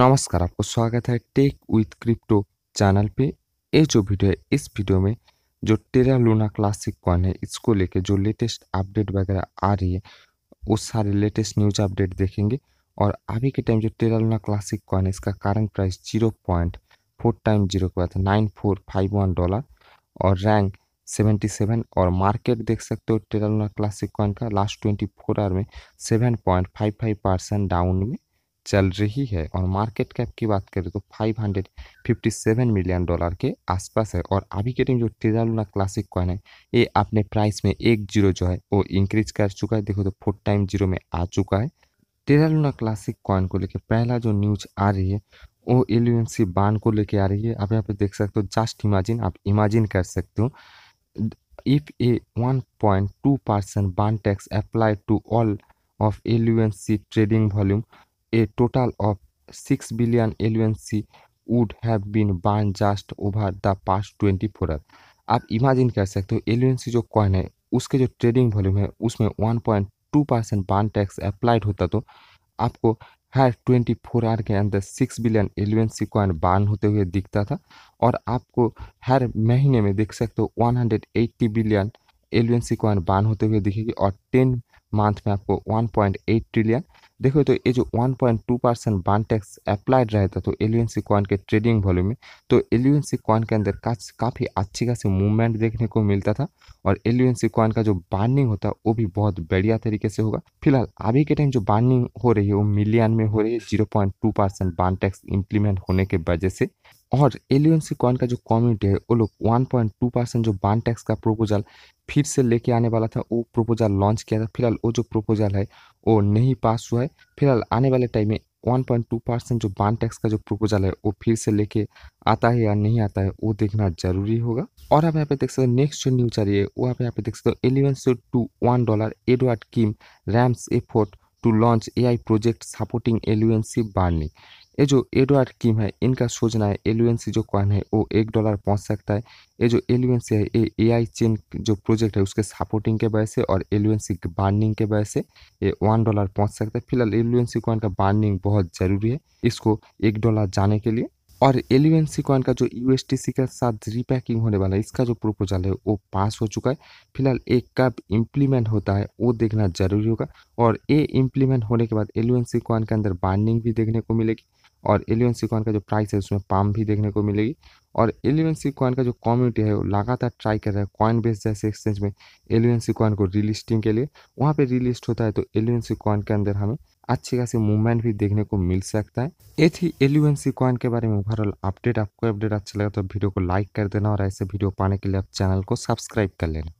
नमस्कार आपको स्वागत है टेक विथ क्रिप्टो चैनल पे ये जो वीडियो है इस वीडियो में जो टेरा लूना क्लासिक कॉइन है इसको लेके जो लेटेस्ट अपडेट वगैरह आ रही है वो सारे लेटेस्ट न्यूज अपडेट देखेंगे और अभी के टाइम जो टेरा लूना क्लासिक कॉइन है इसका current price zero point four time zero के बाद nine four five one dollar और रैंक सेवेंटी सेवन और मार्केट देख सकते हो टेरा लूना क्लासिक कॉइन का लास्ट ट्वेंटी फोर आवर में seven point five five percent down में चल रही है और मार्केट कैप की बात करें तो 557 मिलियन डॉलर के आसपास है और अभी के टाइम जो टेरालूना क्लासिक कॉइन है ये अपने प्राइस में एक जीरो जो है वो इंक्रीज कर चुका है देखो तो फोर टाइम जीरो में आ चुका है टेरालूना क्लासिक कॉइन को लेकर पहला जो न्यूज आ रही है वो एल बान को लेके आ रही है आप यहाँ पे देख सकते हो जस्ट इमेजिन आप इमेजिन कर सकते हो if a one point two percent burn tax apply to all of LUNC trading volume a total of 6 billion LUNC would have been burned just over the past 24 hours. आप imagine कर सकते हो एलुएनसी जो coin है उसके जो trading volume है उसमें 1.2 परसेंट बान टैक्स अप्लाइड होता तो आपको हर 24 फोर आवर के अंदर 6 बिलियन एलुएनसी कॉइन बान होते हुए दिखता था और आपको हर महीने में देख सकते हो 180 बिलियन एलुएनसी कॉइन बान होते हुए दिखेगी और 10 मंथ में आपको 1.8 ट्रिलियन देखो तो ये जो 1.2 point two percent burn tax applied रहता तो एलियंसी तो कॉइन के ट्रेडिंग वॉल्यूम में तो एलियंसी कॉइन के अंदर का, काफ़ी अच्छी खासी मूवमेंट देखने को मिलता था और एलियंसी कॉइन का जो बार्निंग होता वो भी बहुत बढ़िया तरीके से होगा फिलहाल अभी के टाइम जो बार्निंग हो रही है वो मिलियन में हो रही है zero point two percent burn tax implement होने के वजह से और एलियंसी कॉइन का जो कम्युनिटी है वो लोग वन पॉइंट टू परसेंट जो बान टैक्स का प्रपोजल फिर से लेके आने वाला था वो प्रपोज़ल लॉन्च किया था फिलहाल वो जो प्रपोज़ल है वो नहीं पास हुआ है फिलहाल आने वाले टाइम में 1.2 परसेंट जो बान टैक्स का जो प्रपोजल है वो फिर से लेके आता है या नहीं आता है वो देखना जरूरी होगा और आप यहाँ पे देख सकते हो नेक्स्ट जो न्यूज आ रही है वो आप यहाँ पे देख सकते हो एलेवन सौ two one dollar Edward Kim Rams effort to launch AI project supporting एलुएंसी बार्निंग ये जो एडवर्ड किम है इनका सोचना है एलुएंसी जो कॉइन है वो एक डॉलर पहुंच सकता है ये जो एलुएंसी है ये एआई चेन जो प्रोजेक्ट है उसके सपोर्टिंग के वजह से और एलुएंसी के बार्निंग के वजह से ये वन डॉलर पहुंच सकता है फिलहाल एलुएंसी कॉइन का बार्निंग बहुत ज़रूरी है इसको एक डॉलर जाने के लिए और एलिवेंसी कॉइन का जो सी के साथ रीपैकिंग होने वाला है इसका जो प्रोपोजल है वो पास हो चुका है फिलहाल एक कब इम्प्लीमेंट होता है वो देखना जरूरी होगा और ये इम्प्लीमेंट होने के बाद एलिवेंसी कॉइन के अंदर बाइंडिंग भी देखने को मिलेगी और एलेवन सी कॉइन का जो प्राइस है उसमें पाम भी देखने को मिलेगी और एलेवन सी कॉइन का जो कम्युनिटी है वो लगातार ट्राई कर रहा है कॉइन बेस जैसे एक्सचेंज में एलेवन सी कॉइन को रिलिस्टिंग के लिए वहाँ पर रिलिस्ट होता है तो एलेवन सी कॉइन के अंदर हमें अच्छी खासी मूवमेंट भी देखने को मिल सकता है ये थी एलिवन सी कॉइन के बारे में ओवरऑल अपडेट आपको अपडेट अच्छा लगा तो वीडियो को लाइक कर देना और ऐसे वीडियो पाने के लिए आप चैनल को सब्सक्राइब कर लेना